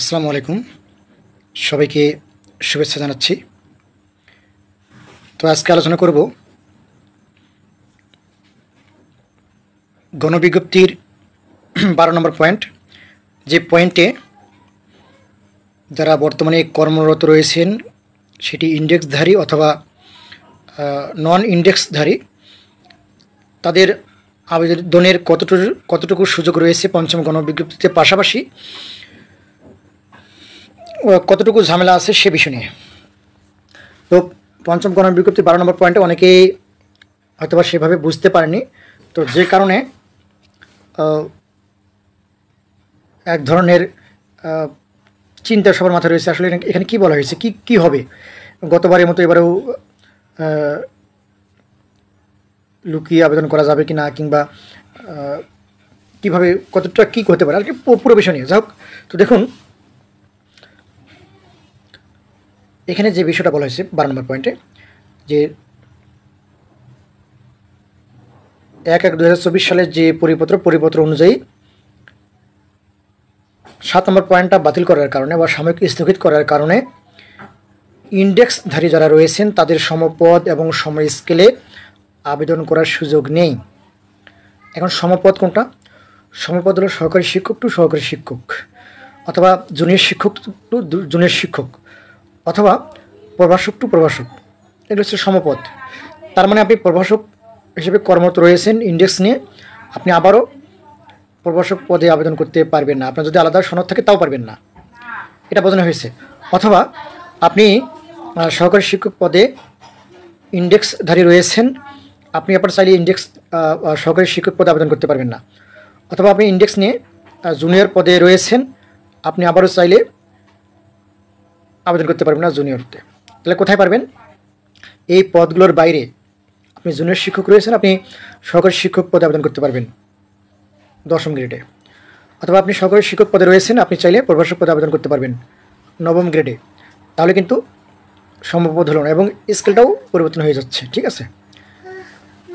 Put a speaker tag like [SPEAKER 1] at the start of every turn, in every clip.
[SPEAKER 1] আসসালামু আলাইকুম সবাইকে শুভেচ্ছা জানাচ্ছি তো আজকে আলোচনা করব গণবিজ্ঞপ্তির বারো নম্বর পয়েন্ট যে পয়েন্টে যারা বর্তমানে কর্মরত রয়েছেন সেটি ইন্ডেক্সধারী অথবা নন ইন্ডেক্সধারী তাদের আবেদনের কতটুকু কতটুকু সুযোগ রয়েছে পঞ্চম গণবিজ্ঞপ্তিতে পাশাপাশি কতটুকু ঝামেলা আছে সে বিষয় নিয়ে তো পঞ্চম গণ বিজ্ঞপ্তি বারো নম্বর পয়েন্টে অনেকেই হয়তো বা সেভাবে বুঝতে পারেনি তো যে কারণে এক ধরনের চিন্তা সবার মাথায় রয়েছে আসলে এখানে কি বলা হয়েছে কি কি হবে গতবারের মতো এবারেও লুকিয়ে আবেদন করা যাবে কি না কিংবা কীভাবে কতটা কী হতে পারে আর কি পুরো বিষয় নিয়ে যাই হোক তো দেখুন এখানে যে বিষয়টা বলা হয়েছে বারো নম্বর পয়েন্টে যে এক এক দু সালের যে পরিপত্র পরিপত্র অনুযায়ী সাত নম্বর পয়েন্টটা বাতিল করার কারণে বা সাময়িক স্থগিত করার কারণে ইন্ডেক্সধারী যারা রয়েছেন তাদের সমপদ এবং সময় স্কেলে আবেদন করার সুযোগ নেই এখন সমপদ কোনটা সমপদ হলো সহকারী শিক্ষক টু সহকারী শিক্ষক অথবা জুনিয়র শিক্ষক টু জুনিয়র শিক্ষক অথবা প্রভাষক টু প্রভাষক এটা হচ্ছে সমপদ তার মানে আপনি প্রভাষক হিসেবে কর্মরত রয়েছেন ইন্ডেক্স নিয়ে আপনি আবারও প্রভাষক পদে আবেদন করতে পারবেন না আপনার যদি আলাদা সনদ থাকে তাও পারবেন না এটা বোঝানো হয়েছে অথবা আপনি সহকারী শিক্ষক পদে ইন্ডেক্সধারী রয়েছেন আপনি আপনার চাইলে ইন্ডেক্স সহকারী শিক্ষক পদে আবেদন করতে পারবেন না অথবা আপনি ইন্ডেক্স নিয়ে জুনিয়র পদে রয়েছেন আপনি আবারও চাইলে আবেদন করতে পারবেন না জুনিয়রতে তাহলে কোথায় পারবেন এই পদগুলোর বাইরে আপনি জুনিয়র শিক্ষক রয়েছেন আপনি সহকারী শিক্ষক পদে আবেদন করতে পারবেন দশম গ্রেডে অথবা আপনি সহকারী শিক্ষক পদে রয়েছেন আপনি চাইলে প্রভাষক পদে আবেদন করতে পারবেন নবম গ্রেডে তাহলে কিন্তু সম্ভবপদ হল না এবং স্কেলটাও পরিবর্তন হয়ে যাচ্ছে ঠিক আছে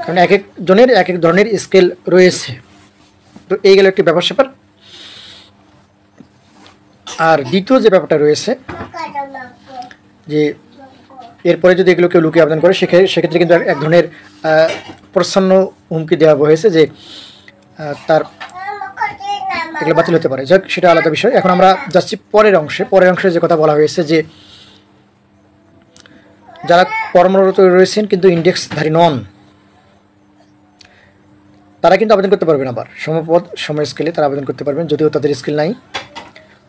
[SPEAKER 1] কারণ এক একজনের এক এক ধরনের স্কেল রয়েছে তো এই গেল একটি ব্যাপার স্যাপার আর দ্বিতীয় যে ব্যাপারটা রয়েছে যে এরপরে যদি এগুলো কেউ লুকিয়ে আবেদন করে সেক্ষেত্রে কিন্তু এক ধরনের প্রচ্ছন্ন হুমকি দেওয়া হয়েছে যে তার এগুলো বাতিল হতে পারে যাক সেটা আলাদা বিষয় এখন আমরা যাচ্ছি পরের অংশে পরের অংশে যে কথা বলা হয়েছে যে যারা কর্মরত রয়েছেন কিন্তু ইন্ডেক্সধারী নন তারা কিন্তু আবেদন করতে পারবেন আবার সমপদ সময় স্কেলে তারা আবেদন করতে পারবেন যদিও তাদের স্কিল নাই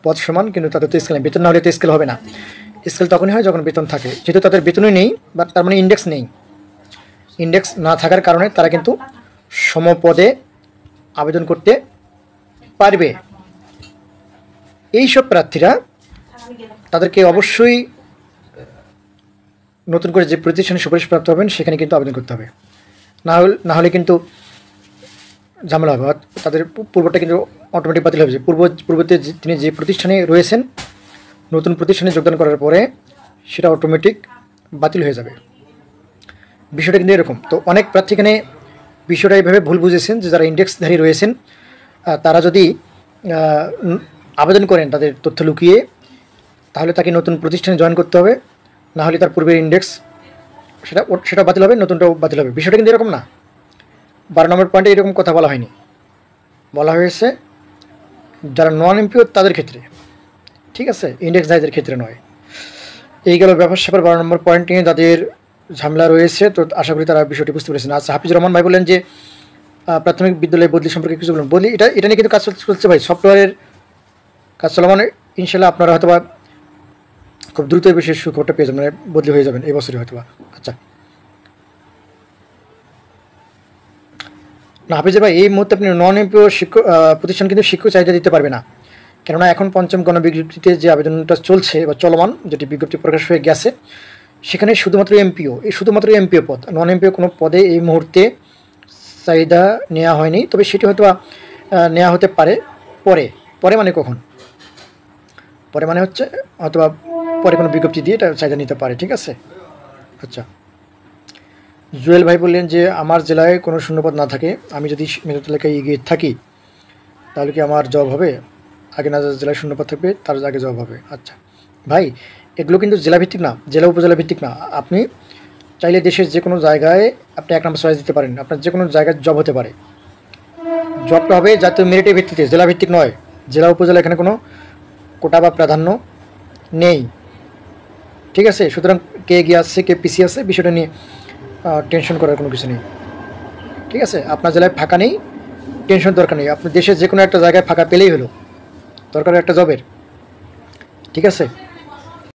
[SPEAKER 1] পদ সমান কিন্তু তাদের তো স্কেল নেই বেতন না হলে তো স্কেল হবে না স্কেল তখনই হয় যখন বেতন থাকে যেহেতু তাদের বেতনই নেই বা তার মানে ইন্ডেক্স নেই ইন্ডেক্স না থাকার কারণে তারা কিন্তু সমপদে আবেদন করতে পারবে এই সব প্রার্থীরা তাদেরকে অবশ্যই নতুন করে যে প্রতিষ্ঠানে প্রাপ্ত হবেন সেখানে কিন্তু আবেদন করতে হবে না হলে না হলে কিন্তু ঝামেলা হবে তাদের পূর্বটা কিন্তু অটোমেটিক বাতিল হবে পূর্ব পূর্বতে তিনি যে প্রতিষ্ঠানে রয়েছেন নতুন প্রতিষ্ঠানে যোগদান করার পরে সেটা অটোমেটিক বাতিল হয়ে যাবে বিষয়টা কিন্তু এরকম তো অনেক প্রার্থী এখানে বিষয়টা এইভাবে ভুল বুঝেছেন যে যারা ইন্ডেক্সধারী রয়েছেন তারা যদি আবেদন করেন তাদের তথ্য লুকিয়ে তাহলে তাকে নতুন প্রতিষ্ঠানে জয়েন করতে হবে না হলে তার পূর্বের ইন্ডেক্স সেটা সেটা বাতিল হবে নতুনটাও বাতিল হবে বিষয়টা কিন্তু এরকম না বারো নম্বর পয়েন্টে এরকম কথা বলা হয়নি বলা হয়েছে যারা নন এমপিও তাদের ক্ষেত্রে ঠিক আছে ইন্ডেক্স নাইজের ক্ষেত্রে নয় এই গেল ব্যাপার স্যাপার বারো নম্বর পয়েন্ট নিয়ে তাদের ঝামেলা রয়েছে তো আশা করি তারা বিষয়টি বুঝতে পেরেছেন আচ্ছা হাফিজুর রহমান ভাই বলেন যে প্রাথমিক বিদ্যালয়ে বদলি সম্পর্কে কিছু বলুন বদলি এটা এটা নিয়ে কিন্তু কাজ চলছে ভাই সফটওয়্যারের কাজ মানে ইনশাল্লাহ আপনারা হয়তো বা খুব দ্রুত এই বিষয়ে সুখবরটা পেয়ে যাবেন মানে বদলি হয়ে যাবেন এই বছরই হয়তো বা আচ্ছা না হাফিজুর ভাই এই মুহূর্তে আপনি নন এমপিও শিক্ষক প্রতিষ্ঠান কিন্তু শিক্ষক চাহিদা দিতে পারবে না কেননা এখন পঞ্চম গণবিজ্ঞপ্তিতে যে আবেদনটা চলছে বা চলমান যেটি বিজ্ঞপ্তি প্রকাশ হয়ে গেছে সেখানে শুধুমাত্র এমপিও এই শুধুমাত্র এমপিও পদ নন এমপিও কোনো পদে এই মুহূর্তে চাহিদা নেওয়া হয়নি তবে সেটি হয়তো নেওয়া হতে পারে পরে পরে মানে কখন পরে মানে হচ্ছে অথবা পরে কোনো বিজ্ঞপ্তি দিয়ে এটা চাহিদা নিতে পারে ঠিক আছে আচ্ছা জুয়েল ভাই বললেন যে আমার জেলায় কোনো শূন্যপদ না থাকে আমি যদি মেধা তালিকায় এগিয়ে থাকি তাহলে কি আমার জব হবে আগে না শূন্য শূন্যপদ থাকবে তার আগে জবাব হবে আচ্ছা ভাই এগুলো কিন্তু জেলাভিত্তিক না জেলা উপজেলা ভিত্তিক না আপনি চাইলে দেশের যে কোনো জায়গায় আপনি এক নাম্বার সাইজ দিতে পারেন আপনার যে কোনো জায়গায় জব হতে পারে জবটা হবে জাতীয় মেরিটের ভিত্তিতে জেলাভিত্তিক নয় জেলা উপজেলা এখানে কোনো কোটা বা প্রাধান্য নেই ঠিক আছে সুতরাং কে এগিয়ে আসছে কে পিসি আসছে বিষয়টা নিয়ে টেনশন করার কোনো কিছু নেই ঠিক আছে আপনার জেলায় ফাঁকা নেই টেনশন দরকার নেই আপনি দেশের যে কোনো একটা জায়গায় ফাঁকা পেলেই হলো দরকার একটা জবের ঠিক আছে